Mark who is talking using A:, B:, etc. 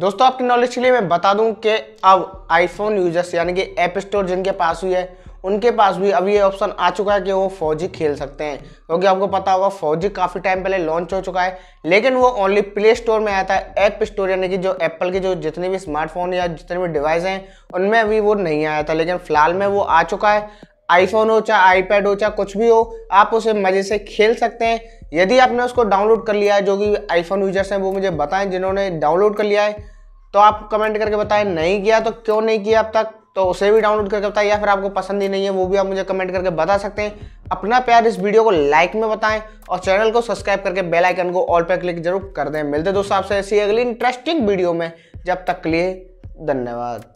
A: दोस्तों आपकी नॉलेज के लिए मैं बता दूं कि अब आईफोन यूजर्स यानी कि ऐप स्टोर जिनके पास हुई है उनके पास भी अब ये ऑप्शन आ चुका है कि वो फौजी खेल सकते हैं क्योंकि आपको पता होगा फौजी काफ़ी टाइम पहले लॉन्च हो चुका है लेकिन वो ओनली प्ले स्टोर में आया था ऐप स्टोर यानी कि जो एप्पल के जो जितने भी स्मार्टफोन या जितने भी डिवाइस हैं उनमें अभी वो नहीं आया था लेकिन फिलहाल में वो आ चुका है आईफोन हो चाहे आईपैड हो चाहे कुछ भी हो आप उसे मज़े से खेल सकते हैं यदि आपने उसको डाउनलोड कर लिया है जो कि आईफोन यूजर्स हैं वो मुझे बताएं जिन्होंने डाउनलोड कर लिया है तो आप कमेंट करके बताएं नहीं किया तो क्यों नहीं किया अब तक तो उसे भी डाउनलोड करके बताएं या फिर आपको पसंद ही नहीं है वो भी आप मुझे कमेंट करके बता सकते हैं अपना प्यार इस वीडियो को लाइक में बताएं और चैनल को सब्सक्राइब करके बेल आइकन को ऑल पर क्लिक जरूर कर दें मिलते दोस्तों आपसे ऐसी अगली इंटरेस्टिंग वीडियो में जब तक के लिए धन्यवाद